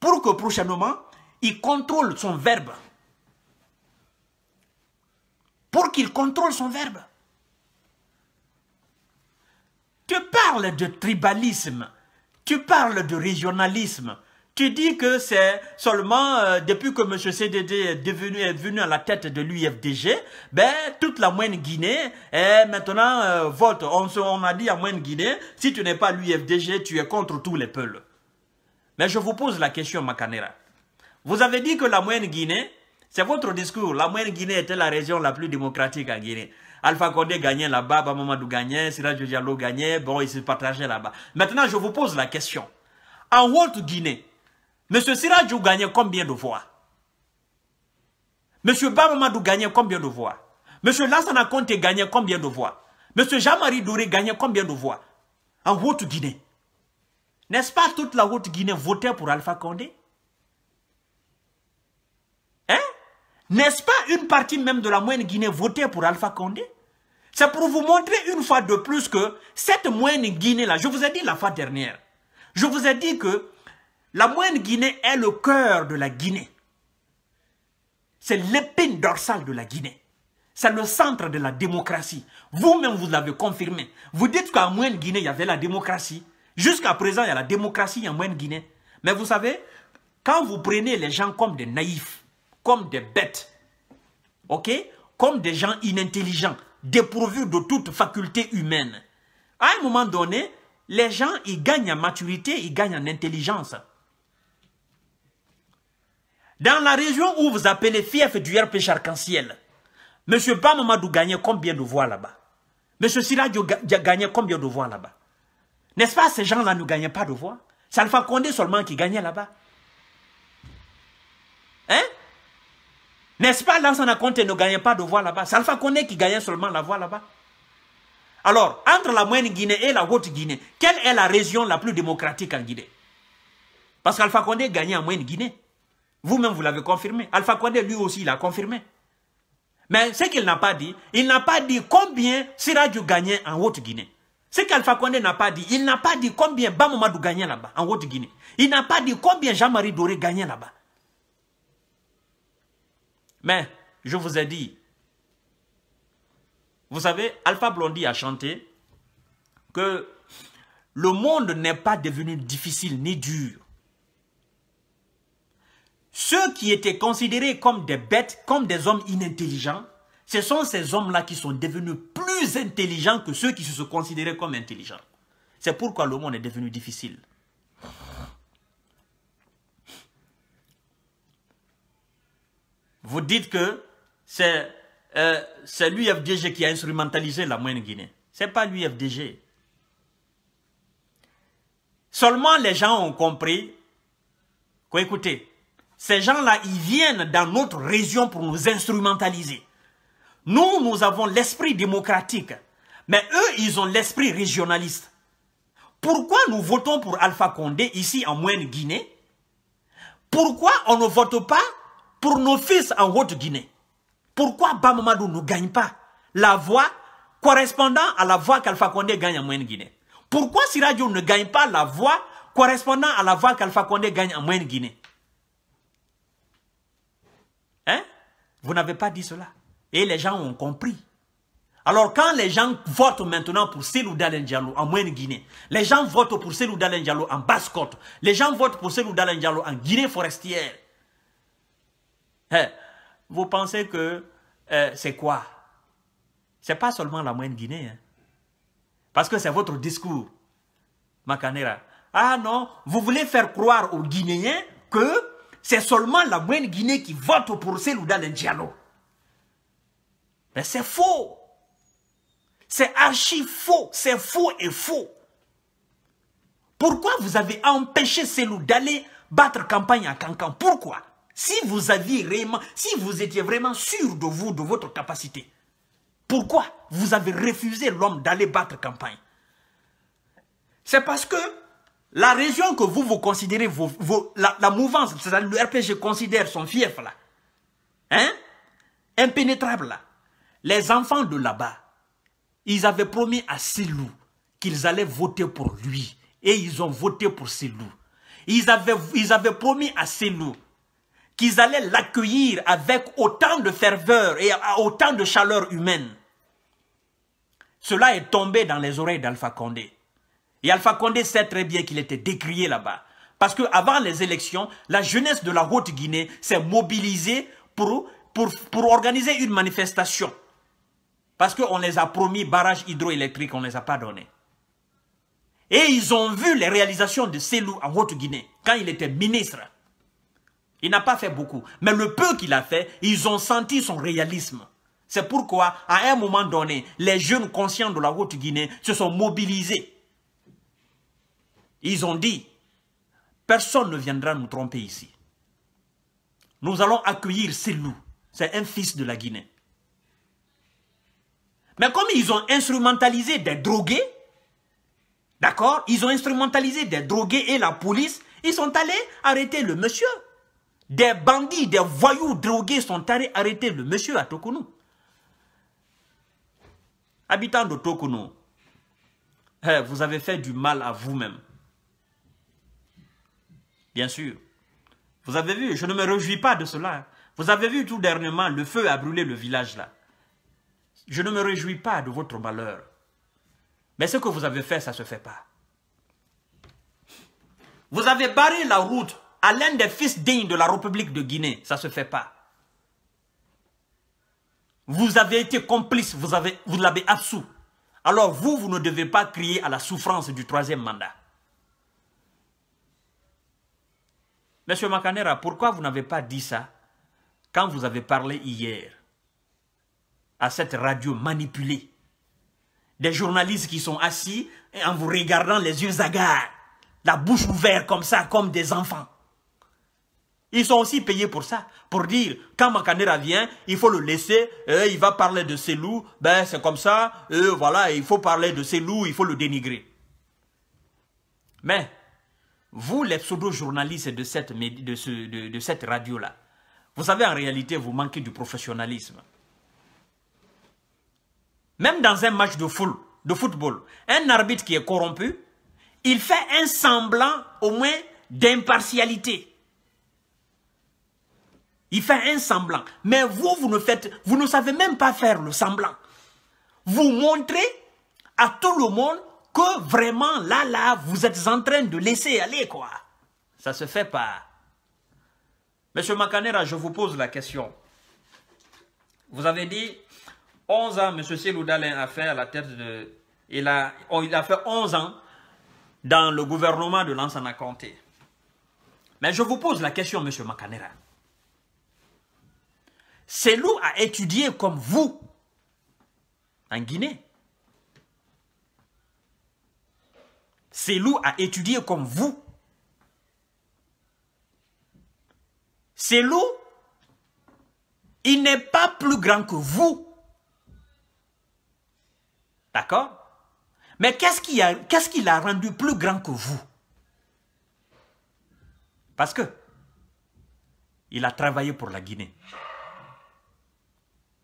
Pour que prochainement, il contrôle son verbe. Pour qu'il contrôle son verbe. Tu parles de tribalisme, tu parles de régionalisme, tu dis que c'est seulement euh, depuis que M. CDD est, devenu, est venu à la tête de l'UFDG, ben, toute la moyenne Guinée est maintenant euh, vote. On, on, a dit à moyenne Guinée, si tu n'es pas l'UFDG, tu es contre tous les peuples. Mais je vous pose la question, Macanera. Vous avez dit que la moyenne Guinée, c'est votre discours, la moyenne Guinée était la région la plus démocratique en Guinée. Alpha Condé gagnait là-bas, Bamamadou gagnait, Siraj Diallo gagnait, bon, ils se partageaient là-bas. Maintenant, je vous pose la question. En Haute Guinée, M. Sirajou gagnait combien de voix M. Bamamadou gagnait combien de voix M. Lassana Conte gagnait combien de voix M. Jean-Marie Doré gagnait combien de voix En Haute Guinée. N'est-ce pas toute la Haute Guinée votait pour Alpha Condé Hein n'est-ce pas une partie même de la moyenne Guinée votée pour Alpha Condé C'est pour vous montrer une fois de plus que cette moyenne Guinée-là, je vous ai dit la fois dernière, je vous ai dit que la moyenne Guinée est le cœur de la Guinée. C'est l'épine dorsale de la Guinée. C'est le centre de la démocratie. Vous-même, vous, l'avez confirmé. Vous dites qu'en moyenne Guinée, il y avait la démocratie. Jusqu'à présent, il y a la démocratie en moyenne Guinée. Mais vous savez, quand vous prenez les gens comme des naïfs, comme des bêtes, ok Comme des gens inintelligents, dépourvus de toute faculté humaine. À un moment donné, les gens, ils gagnent en maturité, ils gagnent en intelligence. Dans la région où vous appelez fief du RP Arc-en-Ciel, M. Bamamadou gagnait combien de voix là-bas M. Siradio gagnait combien de voix là-bas N'est-ce pas, ces gens-là ne gagnaient pas de voix C'est Alpha Condé seulement qui gagnait là-bas. Hein n'est-ce pas Là, n'a compté ne gagnait pas de voix là-bas C'est Alpha Condé qui gagnait seulement la voix là-bas. Alors, entre la moyenne Guinée et la haute Guinée, quelle est la région la plus démocratique en Guinée Parce qu'Alpha Condé gagnait en moyenne Guinée. Vous-même, vous, l'avez confirmé. Alpha Condé, lui aussi, il l'a confirmé. Mais ce qu'il n'a pas dit, il n'a pas dit combien Sirajou gagnait en Haute-Guinée. Ce qu'Alpha Condé n'a pas dit, il n'a pas dit combien Bamamadou gagnait là-bas, en Haute-Guinée. Il n'a pas dit combien Jean-Marie Doré gagnait là-bas. Mais, je vous ai dit, vous savez, Alpha Blondie a chanté que le monde n'est pas devenu difficile ni dur. Ceux qui étaient considérés comme des bêtes, comme des hommes inintelligents, ce sont ces hommes-là qui sont devenus plus intelligents que ceux qui se considéraient comme intelligents. C'est pourquoi le monde est devenu difficile. vous dites que c'est euh, l'UFDG qui a instrumentalisé la moyenne Guinée. Ce n'est pas l'UFDG. Seulement les gens ont compris que, écoutez, ces gens-là, ils viennent dans notre région pour nous instrumentaliser. Nous, nous avons l'esprit démocratique, mais eux, ils ont l'esprit régionaliste. Pourquoi nous votons pour Alpha Condé ici en Moyenne-Guinée Pourquoi on ne vote pas pour nos fils en Haute-Guinée. Pourquoi Bamamadou ne gagne pas la voix correspondant à la voix qu'Alpha Condé gagne en Moyenne-Guinée Pourquoi Siradio ne gagne pas la voix correspondant à la voix qu'Alpha Condé gagne en Moyenne-Guinée Hein Vous n'avez pas dit cela. Et les gens ont compris. Alors quand les gens votent maintenant pour Selou Dalen en Moyenne-Guinée, les gens votent pour Selou Dalen en Basse-Côte, les gens votent pour Selou Dalen en Guinée forestière, vous pensez que euh, c'est quoi C'est pas seulement la moyenne Guinée. Hein. Parce que c'est votre discours, Macanera. Ah non, vous voulez faire croire aux Guinéens que c'est seulement la moyenne Guinée qui vote pour le dialogue Mais c'est faux. C'est archi faux. C'est faux et faux. Pourquoi vous avez empêché Selou d'aller battre campagne à Cancan Pourquoi si vous aviez vraiment, si vous étiez vraiment sûr de vous, de votre capacité, pourquoi vous avez refusé l'homme d'aller battre campagne C'est parce que la région que vous vous considérez, la, mouvance, cest le RPG considère son fief là, hein, impénétrable là, les enfants de là-bas, ils avaient promis à loups qu'ils allaient voter pour lui. Et ils ont voté pour Silou. Ils avaient, ils avaient promis à loups qu'ils allaient l'accueillir avec autant de ferveur et autant de chaleur humaine. Cela est tombé dans les oreilles d'Alpha Condé. Et Alpha Condé sait très bien qu'il était décrié là-bas. Parce qu'avant les élections, la jeunesse de la Haute-Guinée s'est mobilisée pour, pour, organiser une manifestation. Parce qu'on les a promis barrages hydroélectriques, on ne les a pas donnés. Et ils ont vu les réalisations de Selou en Haute-Guinée quand il était ministre. Il n'a pas fait beaucoup. Mais le peu qu'il a fait, ils ont senti son réalisme. C'est pourquoi, à un moment donné, les jeunes conscients de la Haute-Guinée se sont mobilisés. Ils ont dit, personne ne viendra nous tromper ici. Nous allons accueillir loups, C'est un fils de la Guinée. Mais comme ils ont instrumentalisé des drogués, d'accord Ils ont instrumentalisé des drogués et la police, ils sont allés arrêter le monsieur. Des bandits, des voyous drogués sont allés arrêter le monsieur à Tokono. Habitants de Tokono, eh, vous avez fait du mal à vous-même. Bien sûr. Vous avez vu, je ne me réjouis pas de cela. Hein. Vous avez vu tout dernièrement, le feu a brûlé le village là. Je ne me réjouis pas de votre malheur. Mais ce que vous avez fait, ça ne se fait pas. Vous avez barré la route à l'un des fils dignes de la République de Guinée. Ça ne se fait pas. Vous avez été complice, vous l'avez vous absous. Alors vous, vous ne devez pas crier à la souffrance du troisième mandat. Monsieur Macanera, pourquoi vous n'avez pas dit ça quand vous avez parlé hier à cette radio manipulée Des journalistes qui sont assis en vous regardant les yeux hagards, la bouche ouverte comme ça, comme des enfants. Ils sont aussi payés pour ça, pour dire, quand Makanera vient, il faut le laisser, euh, il va parler de ses loups, ben c'est comme ça, euh, voilà, il faut parler de ses loups, il faut le dénigrer. Mais, vous les pseudo-journalistes de cette, de, ce, de cette radio-là, vous savez, en réalité, vous manquez du professionnalisme. Même dans un match de, foule, de football, un arbitre qui est corrompu, il fait un semblant au moins d'impartialité. Il fait un semblant. Mais vous, vous ne, faites, vous ne savez même pas faire le semblant. Vous montrez à tout le monde que vraiment, là, là, vous êtes en train de laisser aller, quoi. Ça se fait pas. Monsieur Macanera, je vous pose la question. Vous avez dit 11 ans, Monsieur Siloudalin a fait à la tête de... Il a, oh, il a fait 11 ans dans le gouvernement de Lansana Conté. Mais je vous pose la question, Monsieur Macanera. C'est loup à étudié comme vous en Guinée. C'est loup à étudié comme vous. C'est loup. Il n'est pas plus grand que vous. D'accord Mais qu'est-ce qu'il a, qu'est-ce qui l'a rendu plus grand que vous Parce que il a travaillé pour la Guinée.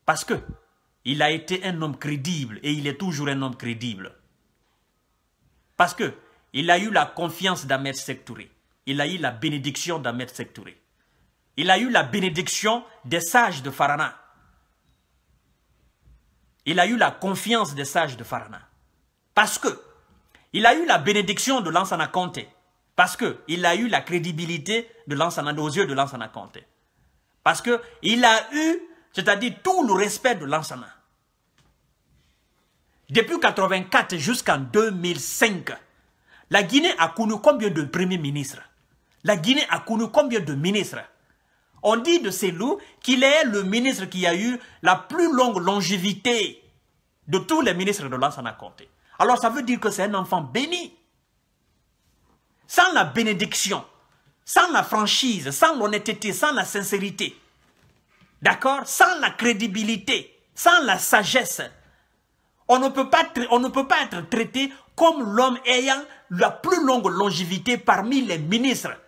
Parce que il a été un homme crédible et il est toujours un homme crédible. Parce que il a eu la confiance d'Ahmed Sektouré. Il a eu la bénédiction d'Ahmed Sektouré. Il a eu la bénédiction des sages de Farana. Il a eu la confiance des sages de Farana. Parce que il a eu la bénédiction de Lansana Conté. Parce qu'il a eu la crédibilité de Lansana, aux yeux de Lansana Conté. Parce qu'il a eu c'est-à-dire tout le respect de l'enseignant. Depuis 1984 jusqu'en 2005, la Guinée a connu combien de premiers ministres La Guinée a connu combien de ministres On dit de loups qu'il est le ministre qui a eu la plus longue longévité de tous les ministres de l'Ansana Comté. Alors ça veut dire que c'est un enfant béni. Sans la bénédiction, sans la franchise, sans l'honnêteté, sans la sincérité, D'accord Sans la crédibilité, sans la sagesse, on ne peut pas, on ne peut pas être traité comme l'homme ayant la plus longue longévité parmi les ministres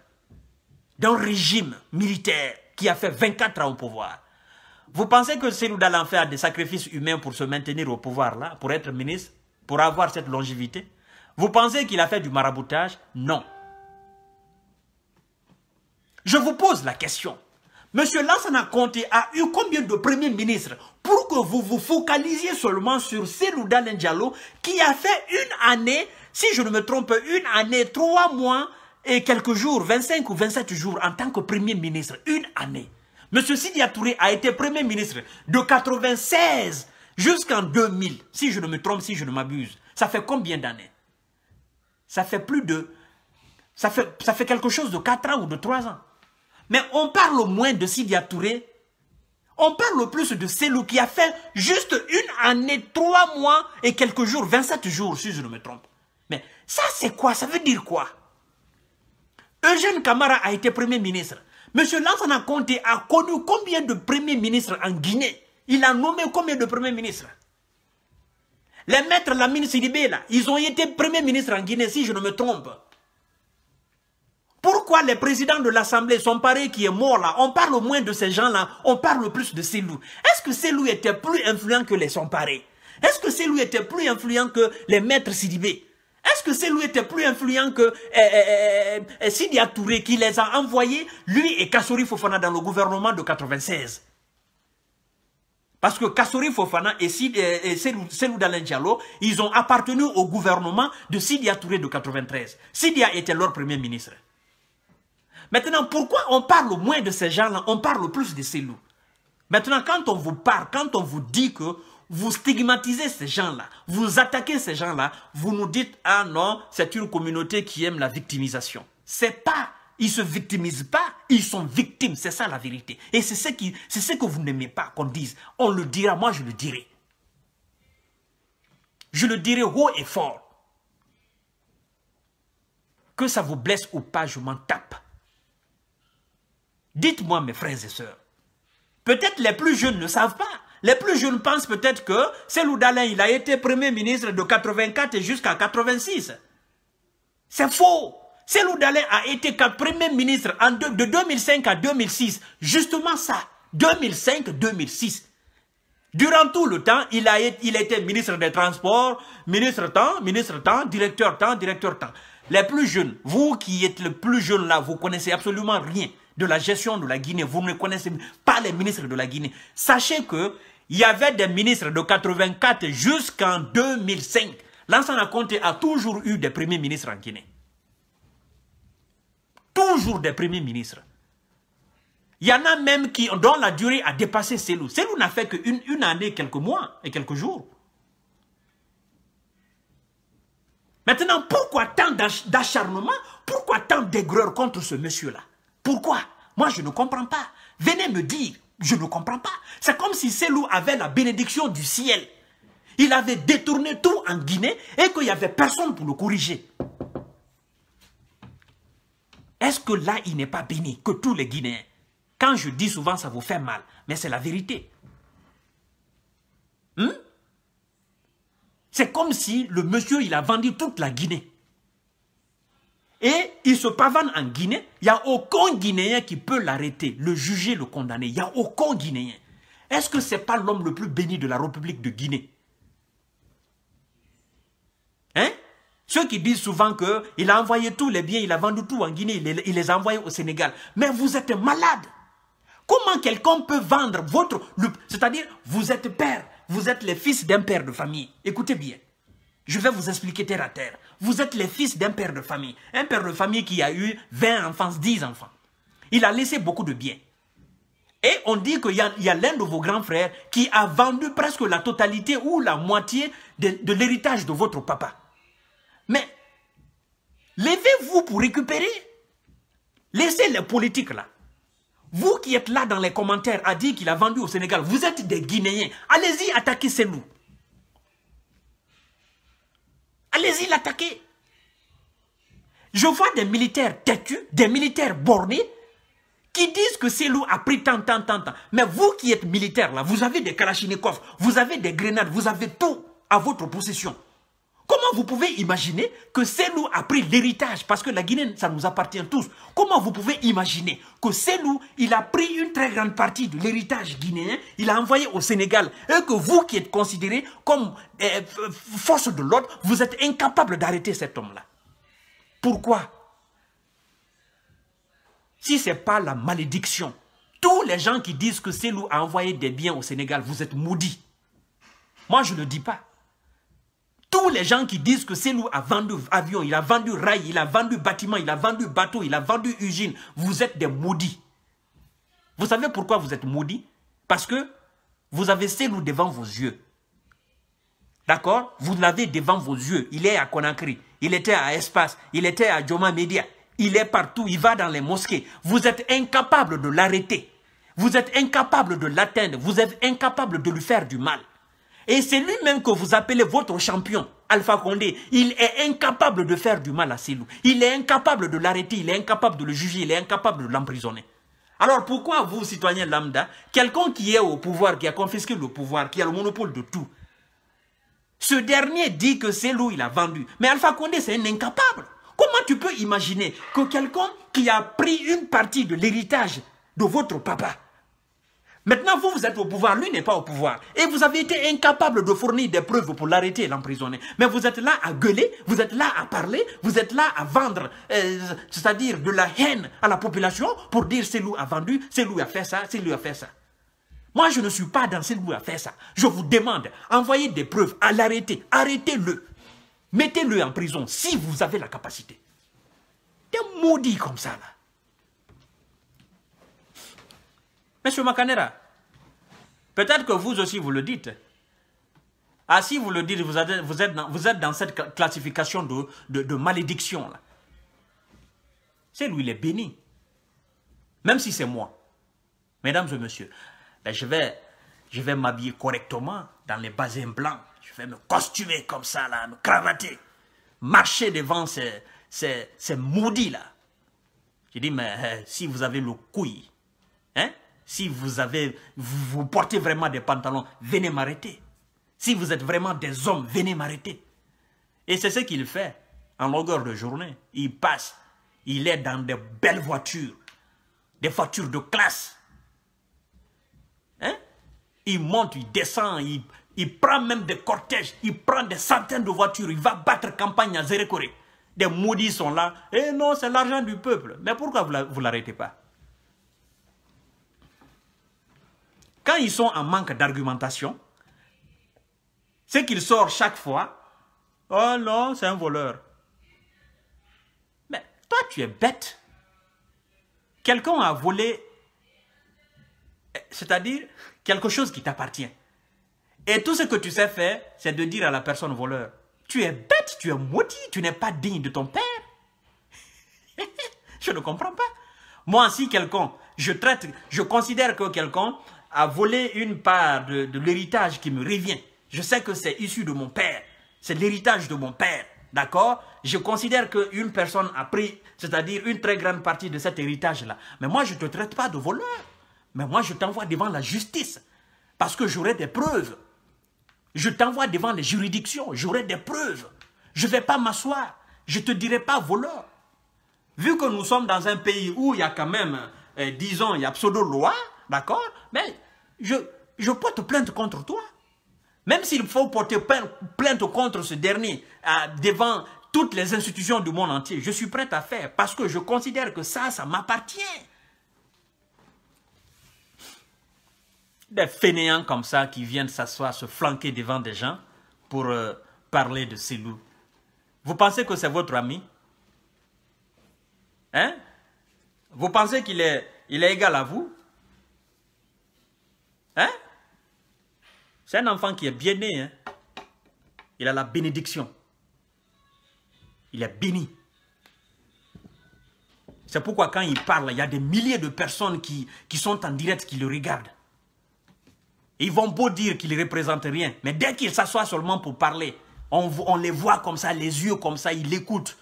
d'un régime militaire qui a fait 24 ans au pouvoir. Vous pensez que nous d'aller faire des sacrifices humains pour se maintenir au pouvoir là, pour être ministre, pour avoir cette longévité Vous pensez qu'il a fait du maraboutage Non. Je vous pose la question. Monsieur Lansana Conté a eu combien de premiers ministres pour que vous vous focalisiez seulement sur Selou Diallo qui a fait une année, si je ne me trompe, une année, trois mois et quelques jours, 25 ou 27 jours en tant que premier ministre, une année. Monsieur Sidia Touré a été premier ministre de 96 jusqu'en 2000, si je ne me trompe, si je ne m'abuse. Ça fait combien d'années Ça fait plus de... Ça fait, ça fait quelque chose de 4 ans ou de 3 ans. Mais on parle au moins de Sidia Touré. On parle plus de Selou qui a fait juste une année, trois mois et quelques jours, 27 jours si je ne me trompe. Mais ça c'est quoi Ça veut dire quoi Eugène Camara a été Premier ministre. Monsieur Lansana Conté a connu combien de premiers ministres en Guinée Il a nommé combien de premiers ministres Les maîtres Lamine Sidibé, là, ils ont été premier ministre en Guinée, si je ne me trompe. Pourquoi les présidents de l'Assemblée, sont parés qui est mort là, on parle moins de ces gens-là, on parle plus de Selou. Est-ce que Selou était plus influent que les sont Est-ce que Selou était plus influent que les maîtres Sidibé est-ce que Selou était plus influent que eh, eh, eh, Sidia Touré qui les a envoyés, lui et Kassori Fofana, dans le gouvernement de 96 parce que Kassori Fofana et, Selou, ils ont appartenu au gouvernement de Sidia Touré de 93. Sidia était leur premier ministre. Maintenant, pourquoi on parle moins de ces gens-là, on parle plus de ces loups Maintenant, quand on vous parle, quand on vous dit que vous stigmatisez ces gens-là, vous attaquez ces gens-là, vous nous dites « Ah non, c'est une communauté qui aime la victimisation. » C'est pas, ils se victimisent pas, ils sont victimes, c'est ça la vérité. Et c'est ce, ce que vous n'aimez pas qu'on dise. On le dira, moi je le dirai. Je le dirai haut et fort. Que ça vous blesse ou pas, je m'en tape. Dites-moi, mes frères et sœurs, peut-être les plus jeunes ne savent pas. Les plus jeunes pensent peut-être que Selou Dalin, il a été Premier ministre de 84 jusqu'à 86. C'est faux. Selou Dalin a été Premier ministre de, 2005 à 2006. Justement ça, 2005-2006. Durant tout le temps, il a, été ministre des Transports, ministre temps, ministre temps, directeur temps, directeur temps. Les plus jeunes, vous qui êtes le plus jeune là, vous connaissez absolument rien de la gestion de la Guinée, vous ne connaissez pas les ministres de la Guinée. Sachez que il y avait des ministres de 84 jusqu'en 2005. L'ancien Conté a toujours eu des premiers ministres en Guinée. Toujours des premiers ministres. Il y en a même qui, dont la durée a dépassé Selou. Selou n'a fait qu'une une année, quelques mois et quelques jours. Maintenant, pourquoi tant d'acharnement Pourquoi tant d'aigreur contre ce monsieur-là pourquoi Moi, je ne comprends pas. Venez me dire, je ne comprends pas. C'est comme si loups avait la bénédiction du ciel. Il avait détourné tout en Guinée et qu'il n'y avait personne pour le corriger. Est-ce que là, il n'est pas béni que tous les Guinéens Quand je dis souvent, ça vous fait mal, mais c'est la vérité. Hmm? C'est comme si le monsieur, il a vendu toute la Guinée. Et il se pavane en Guinée. Il n'y a aucun Guinéen qui peut l'arrêter, le juger, le condamner. Il n'y a aucun Guinéen. Est-ce que ce n'est pas l'homme le plus béni de la République de Guinée Hein Ceux qui disent souvent qu'il a envoyé tous les biens, il a vendu tout en Guinée, il les a envoyés au Sénégal. Mais vous êtes malade. Comment quelqu'un peut vendre votre... C'est-à-dire, vous êtes père, vous êtes le fils d'un père de famille. Écoutez bien. Je vais vous expliquer terre à terre. Vous êtes les fils d'un père de famille. Un père de famille qui a eu 20 enfants, 10 enfants. Il a laissé beaucoup de biens. Et on dit qu'il y a, l'un de vos grands frères qui a vendu presque la totalité ou la moitié de, de l'héritage de votre papa. Mais levez-vous pour récupérer. Laissez les politiques là. Vous qui êtes là dans les commentaires à dire qu'il a vendu au Sénégal, vous êtes des Guinéens. Allez-y, attaquez ces loups. Allez-y l'attaquer. Je vois des militaires têtus, des militaires bornés, qui disent que c'est loups a pris tant, tant, tant, tant. Mais vous qui êtes militaire, là, vous avez des kalachnikovs, vous avez des grenades, vous avez tout à votre possession. Comment vous pouvez imaginer que Selou a pris l'héritage Parce que la Guinée, ça nous appartient tous. Comment vous pouvez imaginer que Selou, il a pris une très grande partie de l'héritage guinéen, il a envoyé au Sénégal, et que vous qui êtes considérés comme euh, force de l'ordre, vous êtes incapables d'arrêter cet homme-là. Pourquoi Si ce n'est pas la malédiction, tous les gens qui disent que Selou a envoyé des biens au Sénégal, vous êtes maudits. Moi, je ne le dis pas. Tous les gens qui disent que nous a vendu avion, il a vendu rail, il a vendu bâtiment, il a vendu bateau, il a vendu usine, vous êtes des maudits. Vous savez pourquoi vous êtes maudits Parce que vous avez Selou devant vos yeux. D'accord Vous l'avez devant vos yeux. Il est à Conakry, il était à Espace, il était à Joma Media, il est partout, il va dans les mosquées. Vous êtes incapable de l'arrêter. Vous êtes incapable de l'atteindre. Vous êtes incapable de lui faire du mal. Et c'est lui-même que vous appelez votre champion, Alpha Condé. Il est incapable de faire du mal à loups. Il est incapable de l'arrêter, il est incapable de le juger, il est incapable de l'emprisonner. Alors pourquoi vous, citoyens lambda, quelqu'un qui est au pouvoir, qui a confisqué le pouvoir, qui a le monopole de tout, ce dernier dit que loups il a vendu. Mais Alpha Condé, c'est un incapable. Comment tu peux imaginer que quelqu'un qui a pris une partie de l'héritage de votre papa, Maintenant, vous, vous êtes au pouvoir, lui n'est pas au pouvoir. Et vous avez été incapable de fournir des preuves pour l'arrêter et l'emprisonner. Mais vous êtes là à gueuler, vous êtes là à parler, vous êtes là à vendre, euh, c'est-à-dire de la haine à la population pour dire c'est lui a vendu, c'est lui a fait ça, c'est lui a fait ça. Moi, je ne suis pas dans c'est lui a fait ça. Je vous demande, envoyez des preuves à l'arrêter, arrêtez-le. Mettez-le en prison si vous avez la capacité. T'es maudit comme ça là. Monsieur Makanera, peut-être que vous aussi vous le dites. Ah, si vous le dites, vous êtes, vous êtes, dans, cette classification de, malédiction. C'est lui, il est béni. Même si c'est moi. Mesdames et messieurs, ben, je vais, je vais m'habiller correctement dans les basins blancs. Je vais me costumer comme ça, là, me cravater. Marcher devant ces, ces, maudits-là. Je dis, mais euh, si vous avez le couille si vous, avez, vous, portez vraiment des pantalons, venez m'arrêter. Si vous êtes vraiment des hommes, venez m'arrêter. Et c'est ce qu'il fait en longueur de journée. Il passe, il est dans de belles voitures, des voitures de classe. Hein? Il monte, il descend, il, prend même des cortèges, il prend des centaines de voitures, il va battre campagne à Zérécoré. Des maudits sont là. Eh non, c'est l'argent du peuple. Mais pourquoi vous ne l'arrêtez pas quand ils sont en manque d'argumentation, ce qu'ils sortent chaque fois, oh non, c'est un voleur. Mais toi, tu es bête. Quelqu'un a volé, c'est-à-dire quelque chose qui t'appartient. Et tout ce que tu sais faire, c'est de dire à la personne voleur, tu es bête, tu es maudit, tu n'es pas digne de ton père. je ne comprends pas. Moi, si quelqu'un, je traite, je considère que quelqu'un à voler une part de, l'héritage qui me revient. Je sais que c'est issu de mon père. C'est l'héritage de mon père. D'accord Je considère qu'une personne a pris, c'est-à-dire une très grande partie de cet héritage-là. Mais moi, je ne te traite pas de voleur. Mais moi, je t'envoie devant la justice. Parce que j'aurai des preuves. Je t'envoie devant les juridictions. J'aurai des preuves. Je ne vais pas m'asseoir. Je ne te dirai pas voleur. Vu que nous sommes dans un pays où il y a quand même, euh, disons, il y a pseudo-loi, d'accord Mais je, je porte plainte contre toi. Même s'il faut porter plainte contre ce dernier euh, devant toutes les institutions du monde entier, je suis prête à faire parce que je considère que ça, ça m'appartient. Des fainéants comme ça qui viennent s'asseoir, se flanquer devant des gens pour euh, parler de ces loups. Vous pensez que c'est votre ami Hein Vous pensez qu'il est, il est égal à vous Hein? C'est un enfant qui est bien né. Hein. Il a la bénédiction. Il est béni. C'est pourquoi quand il parle, il y a des milliers de personnes qui, qui sont en direct, qui le regardent. Ils vont beau dire qu'il ne représente rien, mais dès qu'il s'assoit seulement pour parler, on, on les voit comme ça, les yeux comme ça, ils l'écoutent.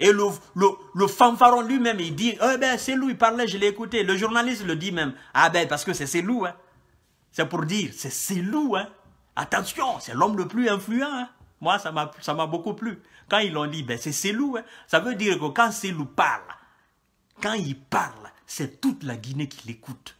Et le, le, le fanfaron lui-même, il dit, eh ben, c'est lui, il parlait, je l'ai écouté. Le journaliste le dit même. Ah ben, parce que c'est lui hein. C'est pour dire, c'est lui hein. Attention, c'est l'homme le plus influent, hein. Moi, ça m'a beaucoup plu. Quand ils l'ont dit, ben, c'est lui hein. Ça veut dire que quand loup parle, quand il parle, c'est toute la Guinée qui l'écoute.